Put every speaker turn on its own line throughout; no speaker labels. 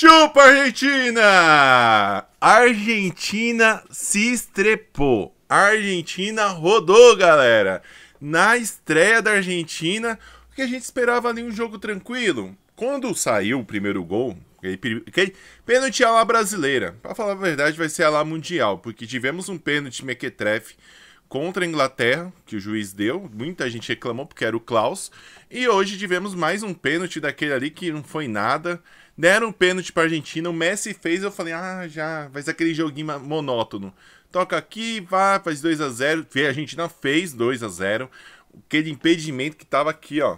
Chupa Argentina! Argentina se estrepou. Argentina rodou, galera. Na estreia da Argentina, o que a gente esperava ali um jogo tranquilo. Quando saiu o primeiro gol, pênalti à lá brasileira. Para falar a verdade, vai ser a lá mundial, porque tivemos um pênalti mequetrefe contra a Inglaterra, que o juiz deu. Muita gente reclamou porque era o Klaus. E hoje tivemos mais um pênalti daquele ali que não foi nada. Deram um pênalti para Argentina, o Messi fez, eu falei, ah, já, faz aquele joguinho monótono. Toca aqui, vai, faz 2 a 0 A Argentina fez 2 a 0 Aquele impedimento que tava aqui, ó.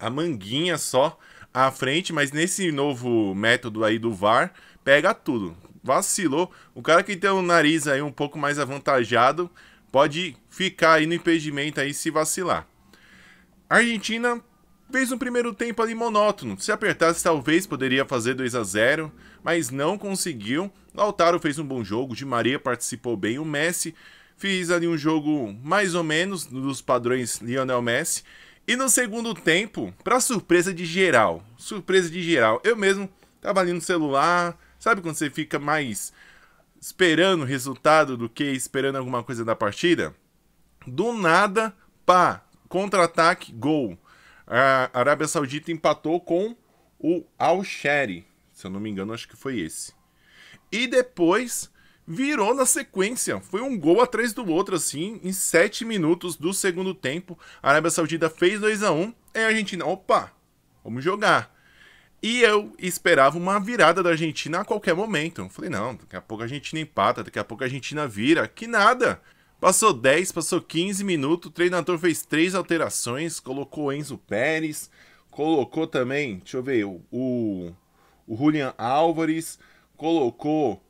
A manguinha só à frente, mas nesse novo método aí do VAR, pega tudo. Vacilou. O cara que tem o nariz aí um pouco mais avantajado, pode ficar aí no impedimento aí se vacilar. A Argentina fez um primeiro tempo ali monótono. Se apertasse, talvez poderia fazer 2 a 0 mas não conseguiu. Lautaro fez um bom jogo, Di Maria participou bem, o Messi fez ali um jogo mais ou menos dos padrões Lionel Messi. E no segundo tempo, para surpresa de geral, surpresa de geral, eu mesmo tava ali no celular, sabe quando você fica mais esperando o resultado do que esperando alguma coisa da partida. Do nada, pá, contra-ataque, gol. A Arábia Saudita empatou com o Al Sheri, se eu não me engano, acho que foi esse. E depois virou na sequência. Foi um gol atrás do outro, assim, em 7 minutos do segundo tempo. A Arábia Saudita fez 2 a 1 um, E a Argentina, opa, vamos jogar. E eu esperava uma virada da Argentina a qualquer momento. Eu falei, não, daqui a pouco a Argentina empata, daqui a pouco a Argentina vira. Que nada! Passou 10, passou 15 minutos, o treinador fez três alterações, colocou Enzo Pérez, colocou também, deixa eu ver, o, o, o Julian Álvares, colocou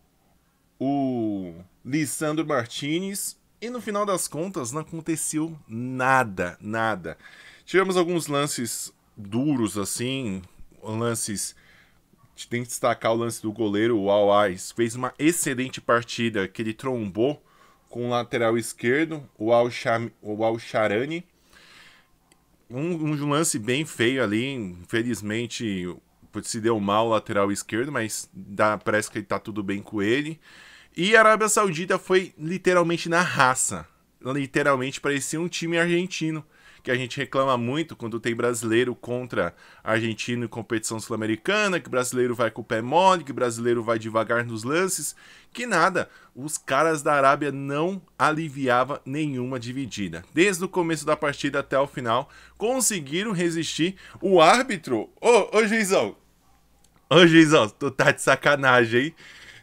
o Lisandro Martinez, e no final das contas não aconteceu nada, nada. Tivemos alguns lances duros assim, lances. A gente tem que destacar o lance do goleiro, o Alais. Fez uma excelente partida que ele trombou com o lateral esquerdo, o Al-Charani. um, um lance bem feio ali, infelizmente se deu mal o lateral esquerdo, mas dá, parece que tá tudo bem com ele. E a Arábia Saudita foi literalmente na raça literalmente parecia um time argentino, que a gente reclama muito quando tem brasileiro contra argentino em competição sul-americana, que brasileiro vai com o pé mole, que brasileiro vai devagar nos lances, que nada, os caras da Arábia não aliviava nenhuma dividida. Desde o começo da partida até o final, conseguiram resistir. O árbitro, ô, ô juizão, ô juizão, tu tá de sacanagem, hein?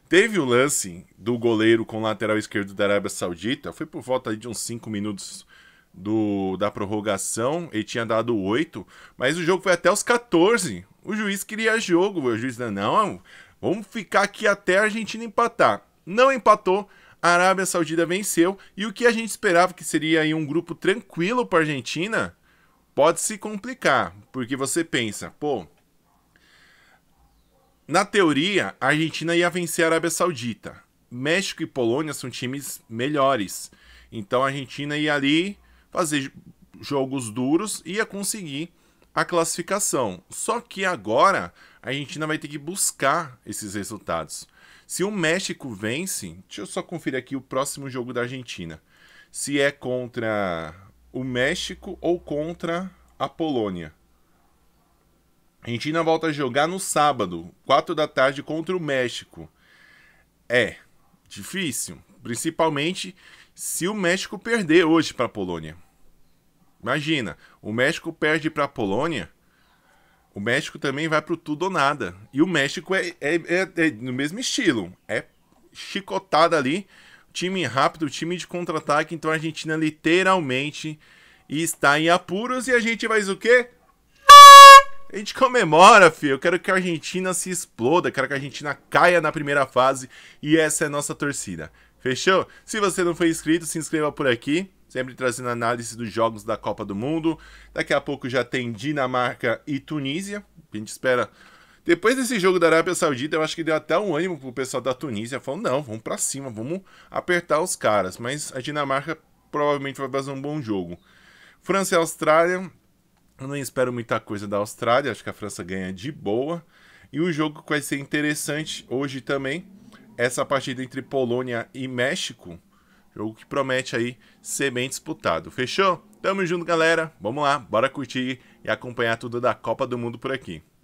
Teve o lance do goleiro com o lateral esquerdo da Arábia Saudita, foi por volta de uns 5 minutos do, da prorrogação, ele tinha dado 8, mas o jogo foi até os 14. O juiz queria jogo, o juiz disse, não, vamos ficar aqui até a Argentina empatar. Não empatou, a Arábia Saudita venceu, e o que a gente esperava que seria aí um grupo tranquilo para a Argentina, pode se complicar, porque você pensa, pô, na teoria, a Argentina ia vencer a Arábia Saudita. México e Polônia são times melhores. Então a Argentina ia ali fazer jogos duros e ia conseguir a classificação. Só que agora a Argentina vai ter que buscar esses resultados. Se o México vence, deixa eu só conferir aqui o próximo jogo da Argentina. Se é contra o México ou contra a Polônia. A Argentina volta a jogar no sábado, 4 da tarde, contra o México. É difícil, principalmente se o México perder hoje para a Polônia. Imagina, o México perde para a Polônia, o México também vai para tudo ou nada. E o México é, é, é, é no mesmo estilo, é chicotada ali, time rápido, time de contra-ataque. Então a Argentina literalmente está em apuros e a gente faz o quê? A gente comemora, filho. Eu quero que a Argentina se exploda, quero que a Argentina caia na primeira fase e essa é nossa torcida. Fechou? Se você não foi inscrito, se inscreva por aqui sempre trazendo análise dos jogos da Copa do Mundo. Daqui a pouco já tem Dinamarca e Tunísia. A gente espera. Depois desse jogo da Arábia Saudita, eu acho que deu até um ânimo pro pessoal da Tunísia, falando: não, vamos para cima, vamos apertar os caras. Mas a Dinamarca provavelmente vai fazer um bom jogo. França e Austrália, eu não espero muita coisa da Austrália, acho que a França ganha de boa. E o jogo que vai ser interessante hoje também, essa partida entre Polônia e México. Jogo que promete aí ser bem disputado. Fechou? Tamo junto, galera. Vamos lá, bora curtir e acompanhar tudo da Copa do Mundo por aqui.